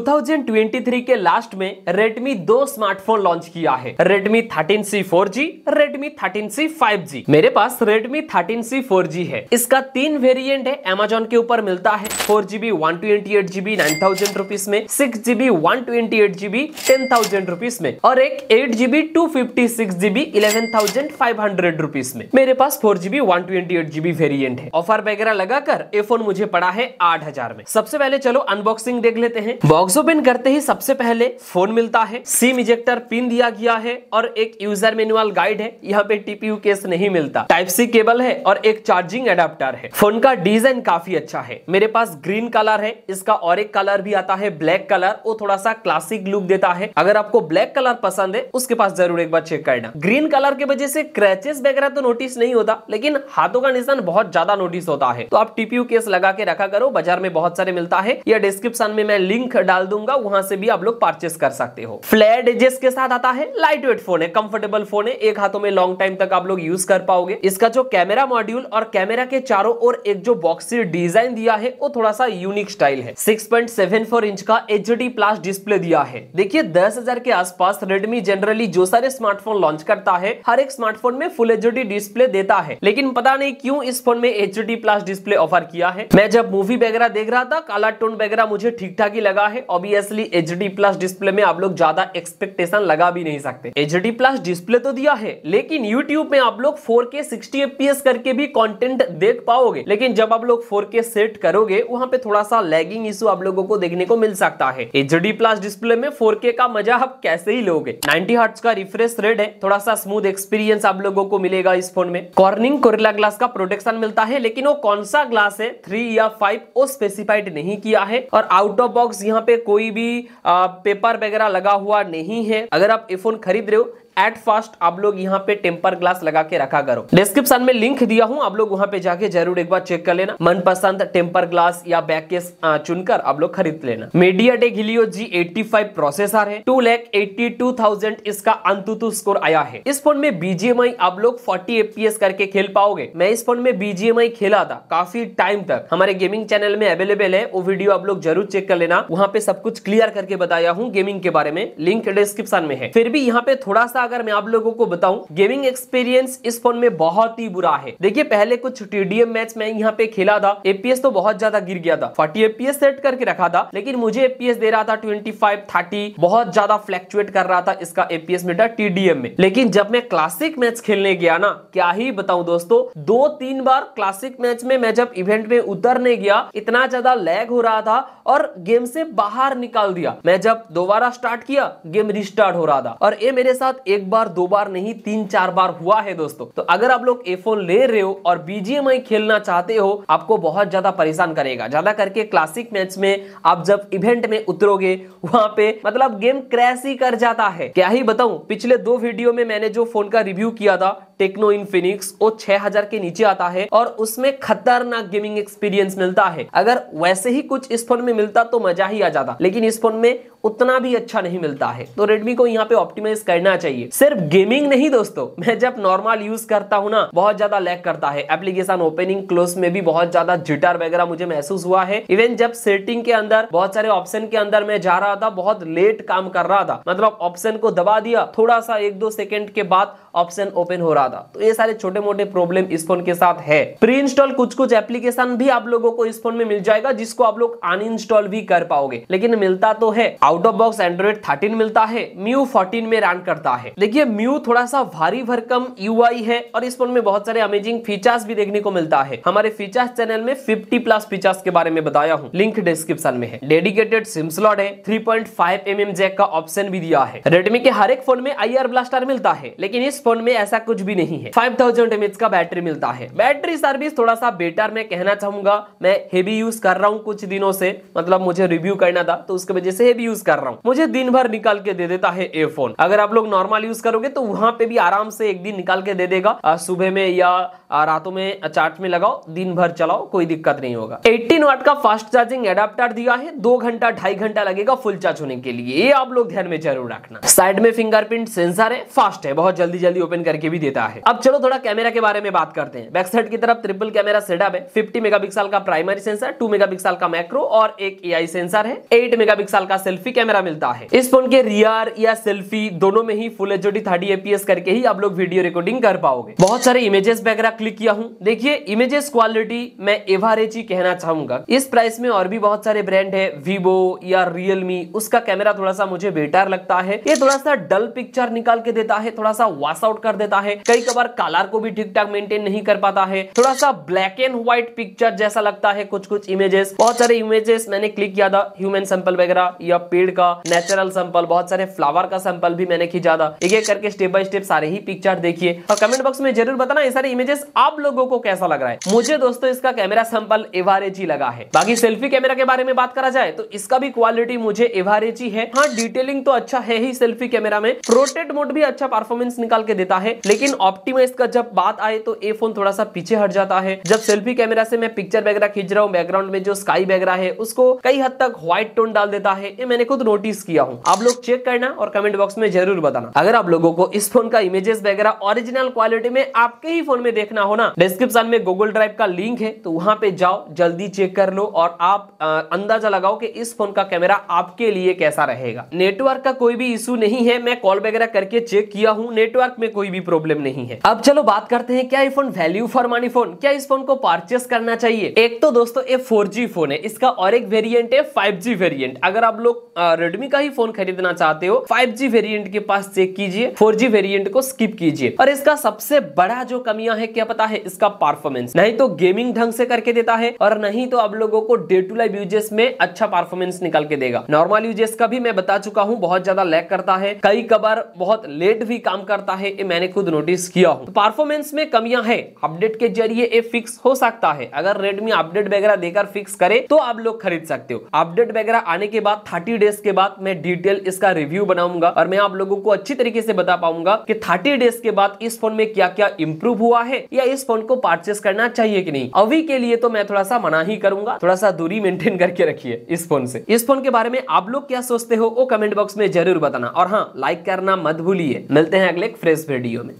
2023 के लास्ट में Redmi दो स्मार्टफोन लॉन्च किया है Redmi 13C 4G, Redmi 13C 5G। मेरे पास Redmi 13C 4G है इसका तीन वेरिएंट है Amazon के ऊपर मिलता है 4GB 128GB 9000 रुपीस में 6GB 128GB 10000 रुपीस में और एक 8GB 256GB 11500 रुपीस में मेरे पास 4GB 128GB वेरिएंट है ऑफर वगैरह लगाकर ये फोन मुझे पड़ा है आठ में सबसे पहले चलो अनबॉक्सिंग देख लेते हैं लॉग्सोबिन करते ही सबसे पहले फोन मिलता है सिम इजेक्टर पिन दिया गया है और एक यूजर मेनुअल गाइड है यहाँ पे टीपीयू केस नहीं मिलता टाइप सी केबल है और एक चार्जिंग एडाप्टर है फोन का डिजाइन काफी अच्छा है मेरे पास ग्रीन कलर है इसका और एक कलर भी आता है ब्लैक कलर वो थोड़ा सा क्लासिक लुक देता है अगर आपको ब्लैक कलर पसंद है उसके पास जरूर एक बार चेक करना ग्रीन कलर के वजह से क्रैचेस वगैरह तो नोटिस नहीं होता लेकिन हाथों का निशान बहुत ज्यादा नोटिस होता है तो आप टीपीयू केस लगा के रखा करो बाजार में बहुत सारे मिलता है या डिस्क्रिप्शन में मैं लिंक डाल दूंगा वहां से भी आप लोग परचेस कर सकते हो फ्लैट एजेस के साथ आता है लाइट वेट फोन है कंफर्टेबल फोन है एक हाथों में लॉन्ग टाइम तक आप लोग यूज कर पाओगे इसका जो कैमरा मॉड्यूल और कैमरा के चारों ओर एक जो बॉक्सी डिजाइन दिया है वो थोड़ा सा यूनिक स्टाइल है सिक्स इंच का एच प्लस डिस्प्ले दिया है देखिए दस के आसपास रेडमी जनरली जो सारे स्मार्टफोन लॉन्च करता है हर एक स्मार्टफोन में फुल एच डिस्प्ले देता है लेकिन पता नहीं क्यों इस फोन में एच प्लस डिस्प्ले ऑफर किया है मैं जब मूवी वगैरह देख रहा था काला टोन वगैरह मुझे ठीक ठाक ही लगा है obviously H D plus display में आप लोग ज्यादा एक्सपेक्टेशन लगा भी नहीं सकते एच डी प्लस डिस्प्ले तो दिया है लेकिन यूट्यूब में आप लोग फोर के सिक्सटी करके भी कॉन्टेंट देख पाओगे लेकिन जब आप लोग फोर के सेट करोगे वहाँ पे थोड़ा सा लैगिंग इशू आप लोगों को देखने को मिल सकता है एच डी प्लस डिस्प्ले में फोर का मजा आप कैसे ही लोगे नाइनटी हर्ट्स का रिफ्रेश रेट है थोड़ा सा स्मूथ एक्सपीरियंस आप लोगों को मिलेगा इस फोन में कॉर्निंग कोरिला ग्लास का प्रोटेक्शन मिलता है लेकिन वो कौन सा ग्लास है थ्री या फाइव वो स्पेसिफाइड नहीं किया है और आउट ऑफ बॉक्स यहाँ पे कोई भी आ, पेपर वगैरह लगा हुआ नहीं है अगर आप एफोन खरीद रहे हो एट फास्ट आप लोग यहाँ पे टेम्पर ग्लास लगा के रखा करो डिस्क्रिप्शन में लिंक दिया हूँ आप लोग वहाँ पे जाके जरूर एक बार चेक कर लेना मनपसंद टेम्पर ग्लास या बैक केस चुनकर आप लोग खरीद लेना MediaTek Helio G eighty five processor है two lakh eighty two thousand इसका अंतुतु स्कोर आया है इस फोन में बीजीएमआई आप लोग फोर्टी एपीएस करके खेल पाओगे मैं इस फोन में बीजीएमआई खेला था काफी टाइम तक हमारे गेमिंग चैनल में अवेलेबल है वो वीडियो आप लोग जरूर चेक कर लेना वहाँ पे सब कुछ क्लियर करके बताया हूँ गेमिंग के बारे में लिंक डिस्क्रिप्शन में है फिर भी यहाँ पे थोड़ा सा अगर मैं आप लोगों को बताऊँ गेमिंग एक्सपीरियंस इस फोन में बहुत ही बुरा है देखिये पहले कुछ टीडीएम मैच में यहाँ पे खेला था एपीएस तो बहुत ज्यादा गिर गया था फोर्टी एपीएस सेट करके रखा था लेकिन मुझे एपीएस दे रहा था ट्वेंटी फाइव थर्टी बहुत ज्यादा फ्लैक्चुएट कर रहा था इसका एपीएस मीटर टीडीएम में लेकिन जब मैं क्लासिक मैच खेलने गया ना क्या ही बताऊं दोस्तों दो तीन बार क्लासिक मैच में मैं जब इवेंट में उतरने गया इतना ज्यादा लैग हो रहा था और गेम से बाहर निकाल दिया मैं जब दोबारा स्टार्ट किया गेम रिस्टार्ट हो रहा था और ये मेरे साथ एक बार दो बार नहीं तीन चार बार हुआ है दोस्तों तो अगर आप लोग ए फोन ले रहे हो और बीजीएमआई खेलना चाहते हो आपको बहुत ज्यादा परेशान करेगा ज्यादा करके क्लासिक मैच में आप जब इवेंट में उतरोगे वहां पे मतलब गेम क्रैश ही कर जाता है क्या ही बताऊं पिछले दो वीडियो में मैंने जो फोन का रिव्यू किया था टेक्नो इनफिनिक्स वो 6000 के नीचे आता है और उसमें खतरनाक गेमिंग एक्सपीरियंस मिलता है अगर वैसे ही कुछ इस फोन में मिलता तो मजा ही आ जाता लेकिन इस फोन में उतना भी अच्छा नहीं मिलता है तो रेडमी को यहाँ पे ऑप्टिमाइज करना चाहिए सिर्फ गेमिंग नहीं दोस्तों मैं जब नॉर्मल यूज करता हूँ ना बहुत ज्यादा लैक करता है एप्लीकेशन ओपनिंग क्लोज में भी बहुत ज्यादा जिटर वगैरह मुझे महसूस हुआ है इवन जब सेटिंग के अंदर बहुत सारे ऑप्शन के अंदर मैं जा रहा था बहुत लेट काम कर रहा था मतलब ऑप्शन को दबा दिया थोड़ा सा एक दो सेकेंड के बाद ऑप्शन ओपन हो रहा था तो ये सारे छोटे मोटे प्रॉब्लम इस फोन के साथ है प्री इंस्टॉल कुछ कुछ एप्लीकेशन भी आप लोगों को इस फोन में मिल जाएगा जिसको आप लोग अन भी कर पाओगे लेकिन मिलता तो है आउट ऑफ बॉक्स एंड्रॉइड 13 मिलता है म्यू 14 में रन करता है देखिए म्यू थोड़ा सा भारी भरकम यू है और इस फोन में बहुत सारे अमेजिंग फीचर्स भी देखने को मिलता है हमारे फीचर्स चैनल में 50 प्लस फीचर्स के बारे में बताया हूँ लिंक डिस्क्रिप्शन में है डेडिकेटेड सिम स्लॉट है थ्री पॉइंट mm जैक का ऑप्शन भी दिया है रेडमी के हर एक फोन में आई ब्लास्टर मिलता है लेकिन इस फोन में ऐसा कुछ भी नहीं है फाइव थाउजेंड का बैटरी मिलता है बैटरी सर्विस थोड़ा सा बेटर मैं कहना चाहूंगा मैं हेवी यूज कर रहा हूँ कुछ दिनों से मतलब मुझे रिव्यू करना था तो उसकी वजह से हेवी यूज कर रहा हूँ मुझे दिन भर निकाल के दे देता है ये फोन अगर आप लोग नॉर्मल यूज करोगे तो वहां पे भी आराम से एक दिन निकाल के दे देगा सुबह में या रातों में चार्ज में लगाओ दिन भर चलाओ कोई दिक्कत नहीं होगा 18 वाट का फास्ट चार्जिंग एडाप्टर दिया है दो घंटा ढाई घंटा लगेगा फुल चार्ज होने के लिए ये आप लोग ध्यान में जरूर रखना साइड में फिंगरप्रिंट सेंसर है फास्ट है बहुत जल्दी जल्दी ओपन करके भी देता है अब चलो थोड़ा कैमरा के बारे में बात करते हैं बैक साइड की तरफ ट्रिपल कैमरा सेटअप है फिफ्टी मेगा का प्राइमरी सेंसर टू मेगा का मैक्रो और एक ए सेंसर है एट मेगा का सेल्फी सेल्फी कैमरा मिलता है इस फोन के रियर या सेल्फी दोनों में ही full H D thirty FPS करके ही आप लोग वीडियो रिकॉर्डिंग कर पाओगे बहुत सारे इमेजेस वगैरह क्लिक किया हूँ देखिए इमेजेस क्वालिटी मैं एवरेज ही कहना चाहूंगा इस प्राइस में और भी बहुत सारे ब्रांड है वीवो या रियलमी उसका कैमरा थोड़ा सा मुझे बेटर लगता है ये थोड़ा सा डल पिक्चर निकाल के देता है थोड़ा सा वॉश आउट कर देता है कई कबार कलर को भी ठीक ठाक मेंटेन नहीं कर पाता है थोड़ा सा ब्लैक एंड व्हाइट पिक्चर जैसा लगता है कुछ कुछ इमेजेस बहुत सारे इमेजेस मैंने क्लिक किया था ह्यूमन सैंपल वगैरह या पेड़ पेड़ का नेचुरल सैंपल बहुत सारे फ्लावर का सैंपल भी मैंने खींचा था एक एक करके स्टेप बाय स्टेप सारे ही पिक्चर देखिए और कमेंट बॉक्स में जरूर बताना ये सारे इमेजेस आप लोगों को कैसा लग रहा है मुझे दोस्तों इसका कैमरा सैंपल एवरेज ही लगा है बाकी सेल्फी कैमरा के बारे में बात करा जाए तो इसका भी क्वालिटी मुझे एवरेज ही है हाँ डिटेलिंग तो अच्छा है ही सेल्फी कैमरा में प्रोटेट मोड भी अच्छा परफॉर्मेंस निकाल के देता है लेकिन ऑप्टिमाइज का जब बात आए तो ए फोन थोड़ा सा पीछे हट जाता है जब सेल्फी कैमरा से मैं पिक्चर वगैरह खींच रहा हूँ बैकग्राउंड में जो स्काई वगैरह है उसको कई हद तक व्हाइट टोन डाल देता है ये मैंने मैंने खुद नोटिस किया हूँ आप लोग चेक करना और कमेंट बॉक्स में जरूर बताना अगर आप लोगों को इस फोन का इमेजेस वगैरह ओरिजिनल क्वालिटी में आपके ही फोन में देखना हो ना डिस्क्रिप्शन में गूगल ड्राइव का लिंक है तो वहां पे जाओ जल्दी चेक कर लो और आप अंदाजा लगाओ कि इस फोन का कैमरा आपके लिए कैसा रहेगा नेटवर्क का कोई भी इशू नहीं है मैं कॉल वगैरह करके चेक किया हूँ नेटवर्क में कोई भी प्रॉब्लम नहीं है अब चलो बात करते हैं क्या phone value for money phone क्या इस फोन को परचेस करना चाहिए एक तो दोस्तों ये फोर फोन है इसका और एक वेरियंट है फाइव वेरिएंट अगर आप लोग रेडमी का ही फोन खरीदना चाहते हो 5G वेरिएंट के पास चेक कीजिए 4G वेरिएंट को स्किप कीजिए और इसका सबसे बड़ा जो कमियां है क्या पता है इसका परफॉर्मेंस नहीं तो गेमिंग ढंग से करके देता है और नहीं तो आप लोगों को डे टू लाइव यूजेस में अच्छा परफॉर्मेंस निकाल के देगा नॉर्मल यूजेस का भी मैं बता चुका हूँ बहुत ज्यादा लैक करता है कई कबार बहुत लेट भी काम करता है ये मैंने खुद नोटिस किया हूँ परफॉर्मेंस तो में कमियां है अपडेट के जरिए ये फिक्स हो सकता है अगर रेडमी अपडेट वगैरह देकर फिक्स करे तो आप लोग खरीद सकते हो अपडेट वगैरह आने के बाद थर्टी डेज के बाद मैं डिटेल इसका रिव्यू बनाऊंगा और मैं आप लोगों को अच्छी तरीके से बता पाऊंगा कि थर्टी डेज के बाद इस फोन में क्या क्या इंप्रूव हुआ है या इस फोन को परचेस करना चाहिए कि नहीं अभी के लिए तो मैं थोड़ा सा मना ही करूंगा थोड़ा सा दूरी मेंटेन करके रखिए इस फोन से इस फोन के बारे में आप लोग क्या सोचते हो वो कमेंट बॉक्स में जरूर बताना और हाँ लाइक करना मत भूलिए मिलते हैं अगले फ्रेश वीडियो में